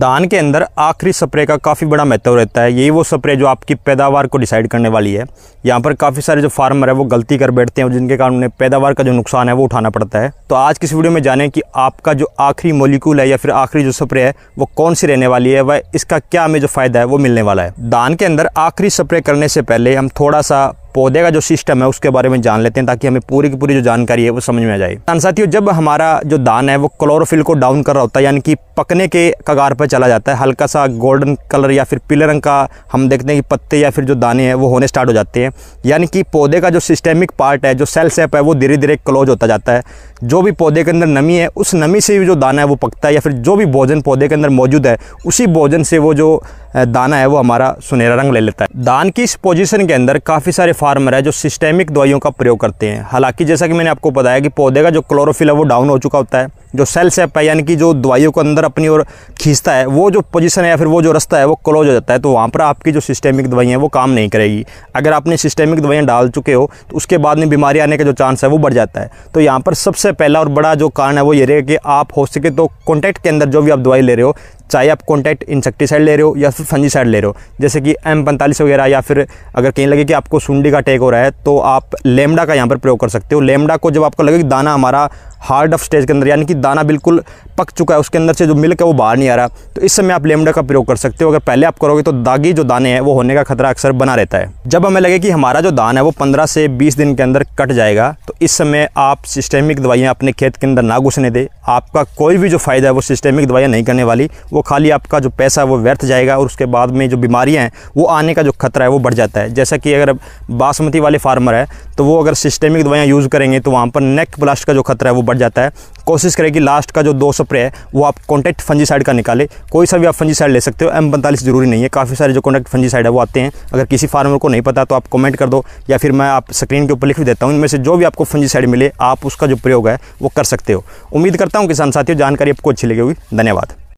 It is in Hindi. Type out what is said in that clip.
धान के अंदर आखिरी स्प्रे का काफ़ी बड़ा महत्व रहता है यही वो स्प्रे जो आपकी पैदावार को डिसाइड करने वाली है यहाँ पर काफ़ी सारे जो फार्मर है वो गलती कर बैठते हैं जिनके कारण उन्हें पैदावार का जो नुकसान है वो उठाना पड़ता है तो आज की इस वीडियो में जाने कि आपका जो आखिरी मोलिकूल है या फिर आखिरी जो स्प्रे है वो कौन सी रहने वाली है वह इसका क्या हमें जो फ़ायदा है वो मिलने वाला है धान के अंदर आखिरी स्प्रे करने से पहले हम थोड़ा सा पौधे का जो सिस्टम है उसके बारे में जान लेते हैं ताकि हमें पूरी की पूरी जो जानकारी है वो समझ में आ जाए किसान साथियों जब हमारा जो दान है वो क्लोरोफिल को डाउन कर रहा होता है यानी कि पकने के कगार पर चला जाता है हल्का सा गोल्डन कलर या फिर पीले रंग का हम देखते हैं कि पत्ते या फिर जो दाने हैं वो होने स्टार्ट हो जाते हैं यानी कि पौधे का जो सिस्टेमिक पार्ट है जो सेल सेप है वो धीरे धीरे क्लोज होता जाता है जो भी पौधे के अंदर नमी है उस नमी से भी जो दाना है वो पकता है या फिर जो भी भोजन पौधे के अंदर मौजूद है उसी भोजन से वो जो दाना है वो हमारा सुनहरा रंग ले लेता है दान की इस पोजीशन के अंदर काफ़ी सारे फार्मर है जो सिस्टेमिक दवाइयों का प्रयोग करते हैं हालांकि जैसा कि मैंने आपको बताया कि पौधे का जो क्लोरोफिल है वो डाउन हो चुका होता है जो सेल सेप है यानी कि जो दवाइयों को अंदर अपनी ओर खींचता है वो जो पोजीशन है या फिर वो जो रास्ता है वो क्लोज हो जाता है तो वहाँ पर आपकी जो सिस्टेमिक दवाइयाँ वो काम नहीं करेगी अगर आपने सिस्टेमिक दवाइयाँ डाल चुके हो तो उसके बाद में बीमारी आने का जो चांस है वो बढ़ जाता है तो यहाँ पर सबसे पहला और बड़ा जो कारण है वो ये रहेगा कि आप हो सके तो कॉन्टैक्ट के अंदर जो भी आप दवाई ले रहे हो चाहे आप कॉन्टैक्ट इंसेक्टीसाइड ले रहे हो या फिर फंजीसाइड ले रहे हो जैसे कि एम पैंतालीस वगैरह या फिर अगर कहीं लगे कि आपको सुंडी का अटैक हो रहा है तो आप लेमडा का यहाँ पर प्रयोग कर सकते हो लेमडा को जब आपको लगे कि दाना हमारा हार्ड ऑफ स्टेज के अंदर यानी कि दाना बिल्कुल पक चुका है उसके अंदर से जो मिल्क है वो बाहर नहीं आ रहा तो इस समय आप लेमडा का प्रयोग कर सकते हो अगर पहले आप करोगे तो दागी जो दाने हैं वो होने का खतरा अक्सर बना रहता है जब हमें लगे कि हमारा जो दाना है वो पंद्रह से बीस दिन के अंदर कट जाएगा तो इस समय आप सिस्टेमिक दवाइयाँ अपने खेत के अंदर ना घुसने दें आपका कोई भी जो फ़ायदा है वो सिस्टेमिक दवाइयाँ नहीं करने वाली वो खाली आपका जो पैसा है वो व्यर्थ जाएगा और उसके बाद में जो बीमारियाँ हैं वो आने का जो खतरा है वो बढ़ जाता है जैसा कि अगर बासमती वाले फार्मर है तो वो अगर सिस्टेमिक दवाइयाँ यूज़ करेंगे तो वहाँ पर नेक ब्लास्ट का जो खतरा है वो बढ़ जाता है कोशिश करें कि लास्ट का जो दो स्प्रे है वो आप कॉन्टैक्ट फंजीसाइड का निकाले कोई सा भी आप फंजीसाइड ले सकते हो एम पैंतालीस जरूरी नहीं है काफ़ी सारे जो कॉन्टैक्ट फंजीसाइड है वो आते हैं अगर किसी फार्मर को नहीं पता तो आप कमेंट कर दो या फिर मैं आप स्क्रीन के ऊपर लिख भी देता हूँ इनमें से जो भी आपको फंजीसाइड मिले आप उसका जो प्रयोग है वो कर सकते हो उम्मीद करता हूँ किसान साथियों जानकारी आपको अच्छी लगी होगी धन्यवाद